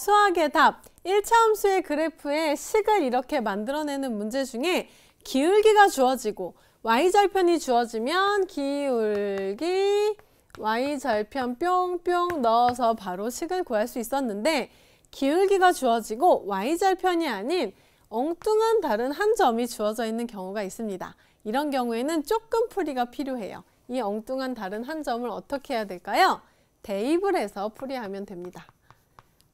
수학의 답 1차 함수의 그래프에 식을 이렇게 만들어내는 문제 중에 기울기가 주어지고 y절편이 주어지면 기울기 y절편 뿅뿅 넣어서 바로 식을 구할 수 있었는데 기울기가 주어지고 y절편이 아닌 엉뚱한 다른 한 점이 주어져 있는 경우가 있습니다. 이런 경우에는 조금 풀이가 필요해요. 이 엉뚱한 다른 한 점을 어떻게 해야 될까요? 대입을 해서 풀이하면 됩니다.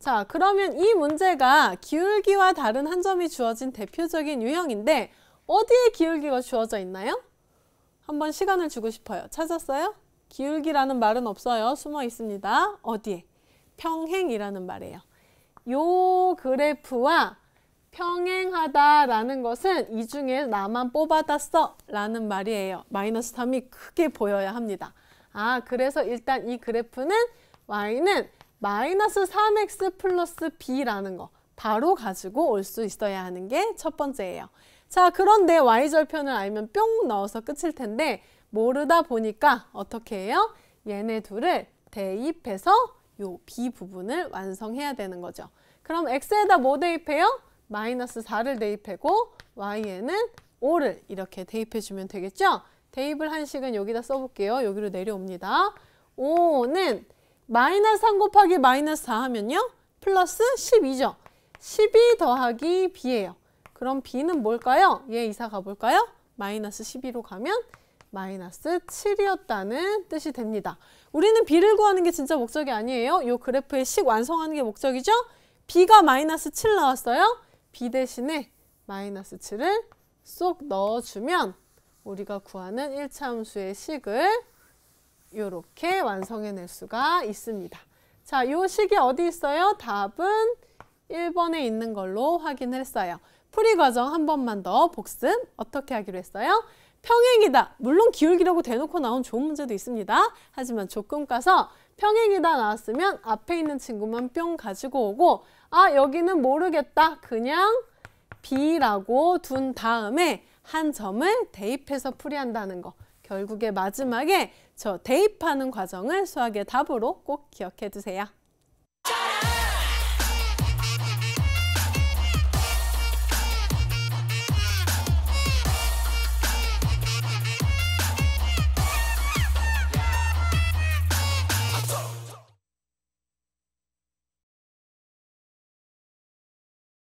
자, 그러면 이 문제가 기울기와 다른 한 점이 주어진 대표적인 유형인데 어디에 기울기가 주어져 있나요? 한번 시간을 주고 싶어요. 찾았어요? 기울기라는 말은 없어요. 숨어 있습니다. 어디에? 평행이라는 말이에요. 요 그래프와 평행하다라는 것은 이 중에 나만 뽑아놨어 라는 말이에요. 마이너스 3이 크게 보여야 합니다. 아, 그래서 일단 이 그래프는 y는 마이너스 3x 플러스 b라는 거 바로 가지고 올 수 있어야 하는 게 첫 번째예요. 자, 그런데 y절편을 알면 뿅 넣어서 끝일 텐데 모르다 보니까 어떻게 해요? 얘네 둘을 대입해서 요 b 부분을 완성해야 되는 거죠. 그럼 x에다 뭐 대입해요? 마이너스 4를 대입하고 y에는 5를 이렇게 대입해주면 되겠죠? 대입을 한식은 여기다 써볼게요. 여기로 내려옵니다. 5는 마이너스 3 곱하기 마이너스 4 하면요. 플러스 12죠. 12 더하기 b예요. 그럼 b는 뭘까요? 얘 이사 가볼까요? 마이너스 12로 가면 마이너스 7이었다는 뜻이 됩니다. 우리는 b를 구하는 게 진짜 목적이 아니에요. 요 그래프의 식 완성하는 게 목적이죠. b가 마이너스 7 나왔어요. b 대신에 마이너스 7을 쏙 넣어주면 우리가 구하는 1차 함수의 식을 이렇게 완성해낼 수가 있습니다. 자, 이 식이 어디 있어요? 답은 1번에 있는 걸로 확인을 했어요. 풀이 과정 한 번만 더 복습 어떻게 하기로 했어요? 평행이다. 물론 기울기라고 대놓고 나온 좋은 문제도 있습니다. 하지만 조금 까서 평행이다 나왔으면 앞에 있는 친구만 뿅 가지고 오고 아 여기는 모르겠다. 그냥 B라고 둔 다음에 한 점을 대입해서 풀이한다는 거. 결국에 마지막에 저 대입하는 과정을 수학의 답으로 꼭 기억해 두세요.